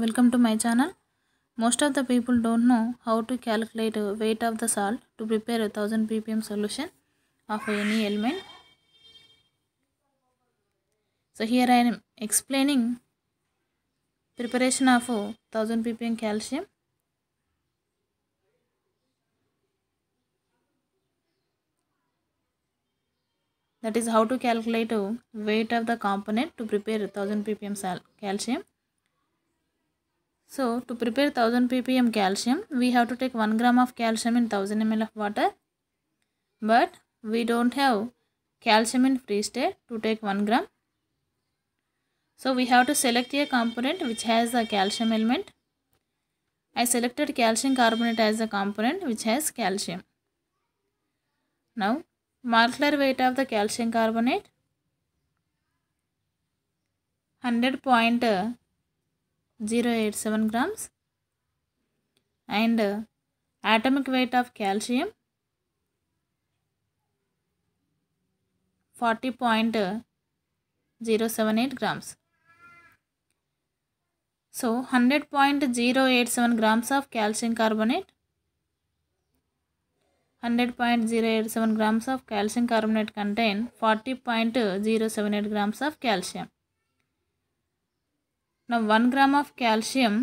Welcome to my channel. Most of the people don't know how to calculate weight of the salt to prepare a 1000 ppm solution of any element. So here I am explaining preparation of 1000 ppm calcium. That is how to calculate weight of the component to prepare 1000 ppm calcium. So to prepare 1000 ppm calcium, we have to take 1 gram of calcium in 1000 ml of water. But we don't have calcium in free state to take 1 gram. So we have to select a component which has the calcium element. I selected calcium carbonate as a component which has calcium. Now molecular weight of the calcium carbonate 100.0 0.087 grams and uh, atomic weight of calcium 40.078 grams. So 100.087 grams of calcium carbonate 100.087 grams of calcium carbonate contain 40.078 grams of calcium. Now 1 gram of calcium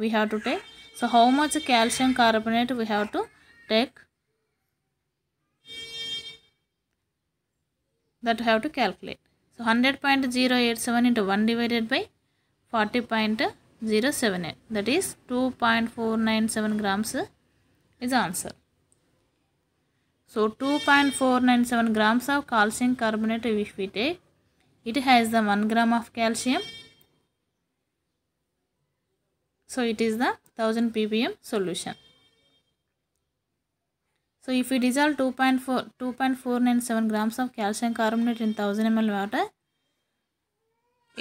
we have to take. So how much calcium carbonate we have to take? That we have to calculate. So 100.087 into 1 divided by 40.078 that is 2.497 grams is answer. So 2.497 grams of calcium carbonate if we take, it has the 1 gram of calcium so it is the 1000 ppm solution. So if we dissolve 2.4 2.497 grams of calcium carbonate in 1000 ml water,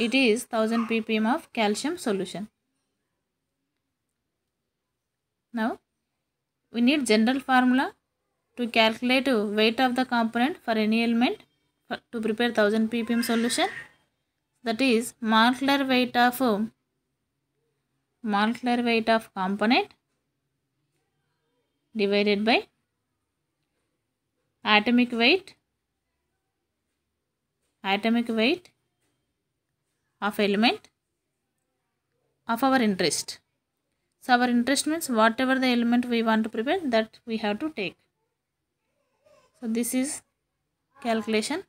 it is 1000 ppm of calcium solution. Now we need general formula to calculate weight of the component for any element to prepare 1000 ppm solution. That is molecular weight of um, molecular weight of component divided by atomic weight atomic weight of element of our interest so our interest means whatever the element we want to prepare that we have to take so this is calculation